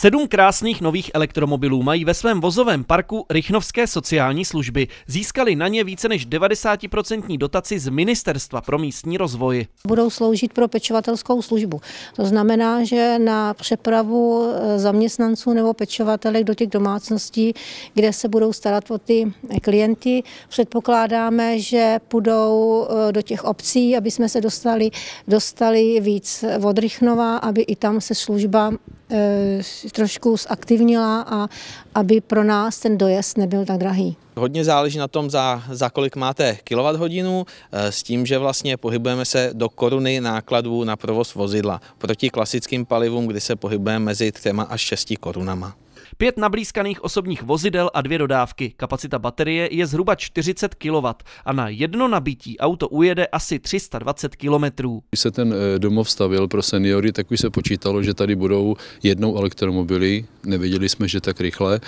Sedm krásných nových elektromobilů mají ve svém vozovém parku Rychnovské sociální služby. Získali na ně více než 90% dotaci z Ministerstva pro místní rozvoj. Budou sloužit pro pečovatelskou službu. To znamená, že na přepravu eh, zaměstnanců nebo pečovatelek do těch domácností, kde se budou starat o ty klienty, předpokládáme, že půjdou eh, do těch obcí, aby jsme se dostali, dostali víc od Rychnova, aby i tam se služba Eh, trošku zaktivnila a aby pro nás ten dojezd nebyl tak drahý. Hodně záleží na tom, za, za kolik máte kilowatthodinu, eh, s tím, že vlastně pohybujeme se do koruny nákladů na provoz vozidla proti klasickým palivům, kdy se pohybujeme mezi třema až 6 korunama. Pět nablízkaných osobních vozidel a dvě dodávky. Kapacita baterie je zhruba 40 kW a na jedno nabití auto ujede asi 320 km. Když se ten eh, domov stavil pro seniory, tak už se počítalo, že tady budou jednou elektromobily. Nevěděli jsme, že tak rychle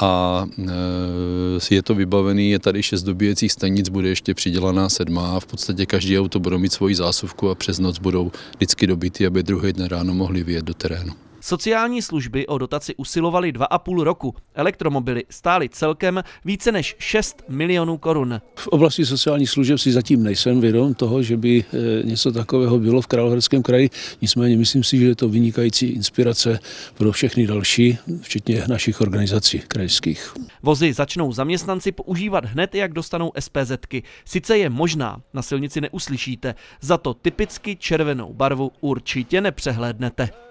a eh, je to vybavený, je tady šest dobíjecích stanic, bude ještě přidělaná sedmá v podstatě každý auto bude mít svoji zásuvku a přes noc budou vždycky dobity, aby druhý den ráno mohli vyjet do terénu. Sociální služby o dotaci usilovaly 2,5 roku. Elektromobily stály celkem více než 6 milionů korun. V oblasti sociálních služeb si zatím nejsem vědom toho, že by eh, něco takového bylo v Královéhradeckém kraji. Nicméně myslím si, že je to vynikající inspirace pro všechny další, včetně našich organizací krajských. Vozy začnou zaměstnanci používat hned, jak dostanou SPZky. Sice je možná, na silnici neuslyšíte, za to typicky červenou barvu určitě nepřehlédnete.